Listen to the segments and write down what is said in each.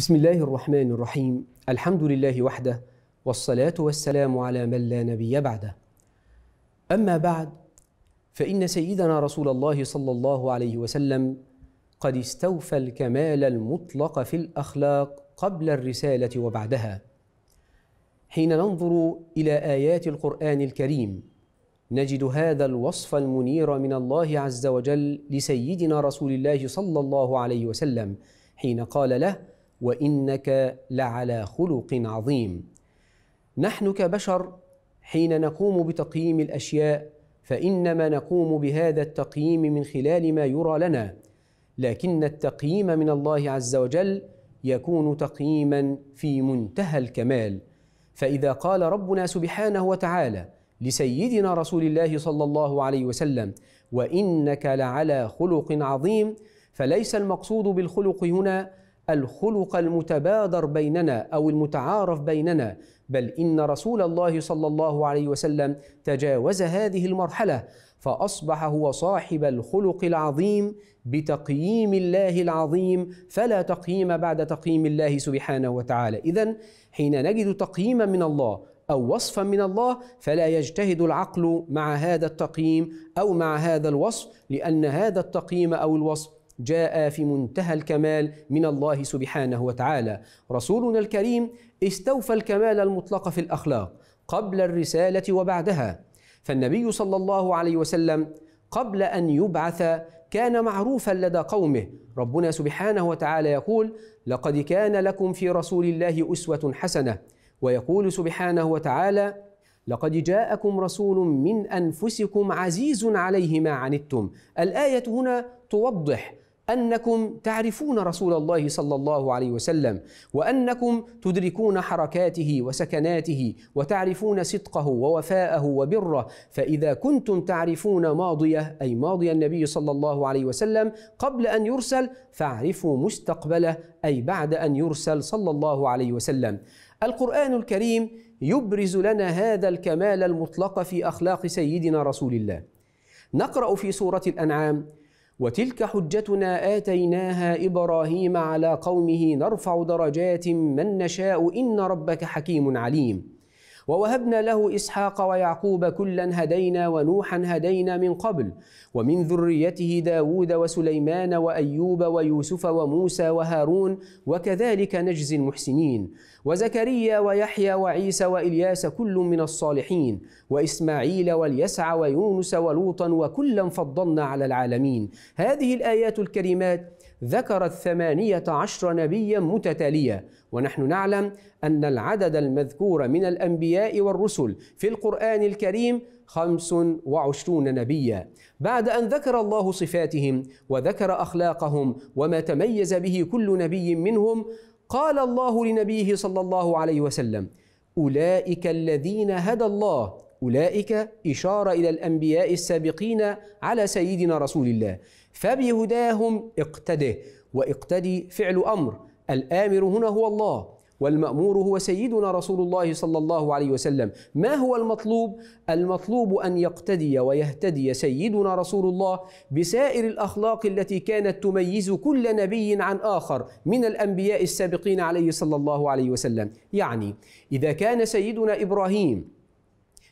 بسم الله الرحمن الرحيم الحمد لله وحده والصلاة والسلام على من لا نبي بعده أما بعد فإن سيدنا رسول الله صلى الله عليه وسلم قد استوفى الكمال المطلق في الأخلاق قبل الرسالة وبعدها حين ننظر إلى آيات القرآن الكريم نجد هذا الوصف المنير من الله عز وجل لسيدنا رسول الله صلى الله عليه وسلم حين قال له وانك لعلى خلق عظيم نحن كبشر حين نقوم بتقييم الاشياء فانما نقوم بهذا التقييم من خلال ما يرى لنا لكن التقييم من الله عز وجل يكون تقييما في منتهى الكمال فاذا قال ربنا سبحانه وتعالى لسيدنا رسول الله صلى الله عليه وسلم وانك لعلى خلق عظيم فليس المقصود بالخلق هنا الخلق المتبادر بيننا او المتعارف بيننا بل ان رسول الله صلى الله عليه وسلم تجاوز هذه المرحله فاصبح هو صاحب الخلق العظيم بتقييم الله العظيم فلا تقييم بعد تقييم الله سبحانه وتعالى اذا حين نجد تقييما من الله او وصفا من الله فلا يجتهد العقل مع هذا التقييم او مع هذا الوصف لان هذا التقييم او الوصف جاء في منتهى الكمال من الله سبحانه وتعالى رسولنا الكريم استوفى الكمال المطلق في الاخلاق قبل الرساله وبعدها فالنبي صلى الله عليه وسلم قبل ان يبعث كان معروفا لدى قومه ربنا سبحانه وتعالى يقول لقد كان لكم في رسول الله اسوه حسنه ويقول سبحانه وتعالى لقد جاءكم رسول من انفسكم عزيز عليه ما عنتم الايه هنا توضح انكم تعرفون رسول الله صلى الله عليه وسلم وانكم تدركون حركاته وسكناته وتعرفون صدقه ووفاءه وبره فاذا كنتم تعرفون ماضيه اي ماضي النبي صلى الله عليه وسلم قبل ان يرسل فاعرفوا مستقبله اي بعد ان يرسل صلى الله عليه وسلم القران الكريم يبرز لنا هذا الكمال المطلق في اخلاق سيدنا رسول الله نقرا في سوره الانعام وتلك حجتنا آتيناها إبراهيم على قومه نرفع درجات من نشاء إن ربك حكيم عليم ووهبنا له إسحاق ويعقوب كلا هدينا ونوحا هدينا من قبل ومن ذريته داود وسليمان وأيوب ويوسف وموسى وهارون وكذلك نجزي المحسنين وزكريا ويحيى وعيسى وإلياس كل من الصالحين وإسماعيل واليسع ويونس ولوطا وكلا فضلنا على العالمين هذه الآيات الكريمات ذكرت ثمانية عشر نبيا متتالية ونحن نعلم أن العدد المذكور من الأنبياء الأنبياء والرسل في القرآن الكريم خمس وعشرون نبيا بعد أن ذكر الله صفاتهم وذكر أخلاقهم وما تميز به كل نبي منهم قال الله لنبيه صلى الله عليه وسلم أولئك الذين هدى الله أولئك إشارة إلى الأنبياء السابقين على سيدنا رسول الله فبهداهم اقتده واقتدي فعل أمر الآمر هنا هو الله والمأمور هو سيدنا رسول الله صلى الله عليه وسلم ما هو المطلوب؟ المطلوب أن يقتدي ويهتدي سيدنا رسول الله بسائر الأخلاق التي كانت تميز كل نبي عن آخر من الأنبياء السابقين عليه صلى الله عليه وسلم يعني إذا كان سيدنا إبراهيم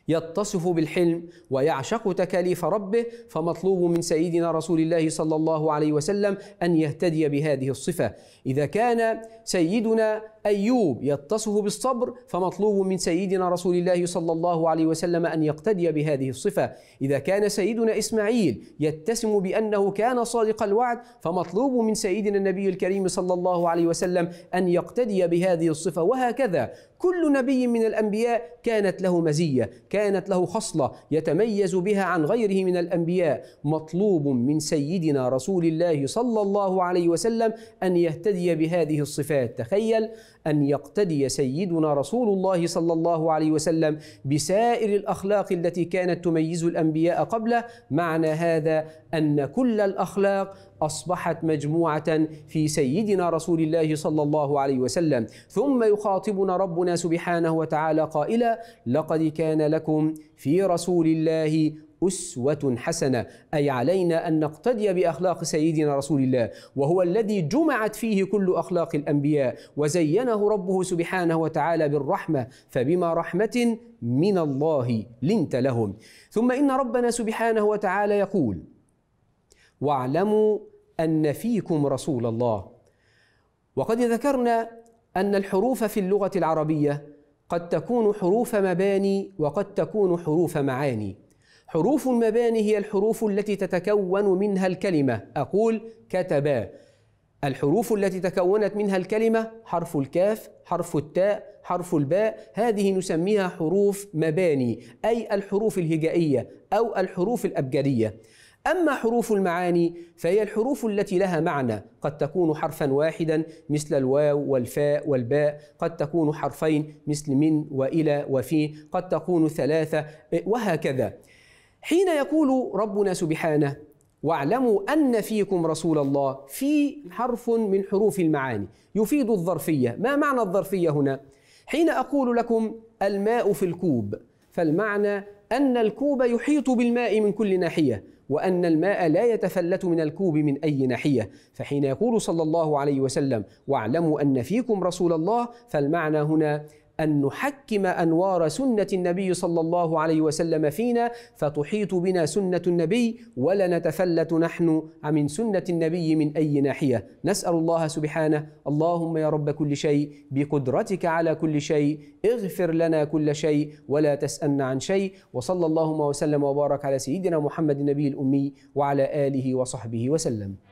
يتصف بالحلم ويعشق تكاليف ربه فمطلوب من سيدنا رسول الله صلى الله عليه وسلم ان يهتدي بهذه الصفه اذا كان سيدنا ايوب يتصف بالصبر فمطلوب من سيدنا رسول الله صلى الله عليه وسلم ان يقتدي بهذه الصفه اذا كان سيدنا اسماعيل يتسم بانه كان صادق الوعد فمطلوب من سيدنا النبي الكريم صلى الله عليه وسلم ان يقتدي بهذه الصفه وهكذا كل نبي من الانبياء كانت له مزيه كان كانت له خصله يتميز بها عن غيره من الانبياء مطلوب من سيدنا رسول الله صلى الله عليه وسلم ان يهتدي بهذه الصفات تخيل ان يقتدي سيدنا رسول الله صلى الله عليه وسلم بسائر الاخلاق التي كانت تميز الانبياء قبله معنى هذا ان كل الاخلاق أصبحت مجموعة في سيدنا رسول الله صلى الله عليه وسلم ثم يخاطبنا ربنا سبحانه وتعالى قائلا لقد كان لكم في رسول الله أسوة حسنة أي علينا أن نقتدي بأخلاق سيدنا رسول الله وهو الذي جمعت فيه كل أخلاق الأنبياء وزينه ربه سبحانه وتعالى بالرحمة فبما رحمة من الله لنت لهم ثم إن ربنا سبحانه وتعالى يقول واعلموا ان فيكم رسول الله وقد ذكرنا ان الحروف في اللغه العربيه قد تكون حروف مباني وقد تكون حروف معاني حروف المباني هي الحروف التي تتكون منها الكلمه اقول كتبا الحروف التي تكونت منها الكلمة حرف الكاف، حرف التاء، حرف الباء، هذه نسميها حروف مباني أي الحروف الهجائية أو الحروف الأبجدية. أما حروف المعاني فهي الحروف التي لها معنى قد تكون حرفا واحدا مثل الواو والفاء والباء قد تكون حرفين مثل من وإلى وفي قد تكون ثلاثة وهكذا حين يقول ربنا سبحانه واعلموا أن فيكم رسول الله في حرف من حروف المعاني يفيد الظرفية ما معنى الظرفية هنا؟ حين أقول لكم الماء في الكوب فالمعنى أن الكوب يحيط بالماء من كل ناحية وأن الماء لا يتفلت من الكوب من أي ناحية فحين يقول صلى الله عليه وسلم واعلموا أن فيكم رسول الله فالمعنى هنا أن نحكم أنوار سنة النبي صلى الله عليه وسلم فينا فتحيط بنا سنة النبي ولا نتفلت نحن من سنة النبي من أي ناحية نسأل الله سبحانه اللهم يا رب كل شيء بقدرتك على كل شيء اغفر لنا كل شيء ولا تسألنا عن شيء وصلى اللهم وسلم وبارك على سيدنا محمد النبي الأمي وعلى آله وصحبه وسلم